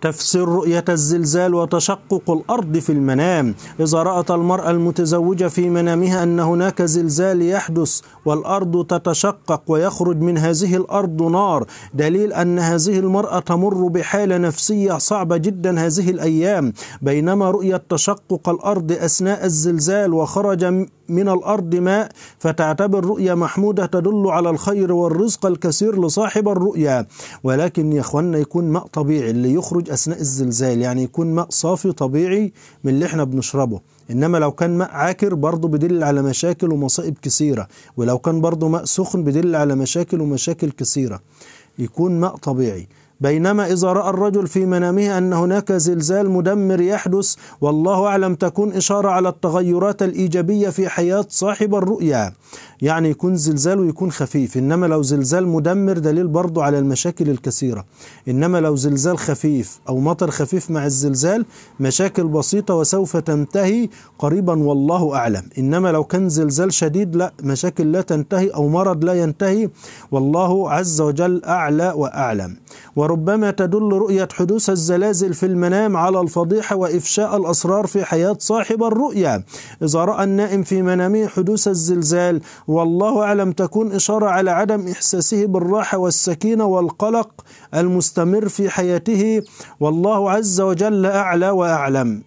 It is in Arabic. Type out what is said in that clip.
تفسير رؤية الزلزال وتشقق الأرض في المنام إذا رأت المرأة المتزوجة في منامها أن هناك زلزال يحدث والأرض تتشقق ويخرج من هذه الأرض نار دليل أن هذه المرأة تمر بحالة نفسية صعبة جدا هذه الأيام بينما رؤية تشقق الأرض أثناء الزلزال وخرج من الأرض ماء فتعتبر رؤيا محمودة تدل على الخير والرزق الكثير لصاحب الرؤيا ولكن يا أخوانا يكون ماء طبيعي اللي يخرج أثناء الزلزال يعني يكون ماء صافي طبيعي من اللي احنا بنشربه إنما لو كان ماء عاكر برضه بيدل على مشاكل ومصائب كثيرة ولو كان برضه ماء سخن بيدل على مشاكل ومشاكل كثيرة يكون ماء طبيعي بينما إذا رأى الرجل في منامه أن هناك زلزال مدمر يحدث والله أعلم تكون إشارة على التغيرات الإيجابية في حياة صاحب الرؤيا يعني يكون زلزال ويكون خفيف إنما لو زلزال مدمر دليل برضه على المشاكل الكثيرة إنما لو زلزال خفيف أو مطر خفيف مع الزلزال مشاكل بسيطة وسوف تنتهي قريبا والله أعلم إنما لو كان زلزال شديد لا مشاكل لا تنتهي أو مرض لا ينتهي والله عز وجل أعلى وأعلم وربما تدل رؤية حدوث الزلازل في المنام على الفضيحة وإفشاء الأسرار في حياة صاحب الرؤية إذا رأى النائم في منامه حدوث الزلزال والله أعلم تكون إشارة على عدم إحساسه بالراحة والسكينة والقلق المستمر في حياته والله عز وجل أعلى وأعلم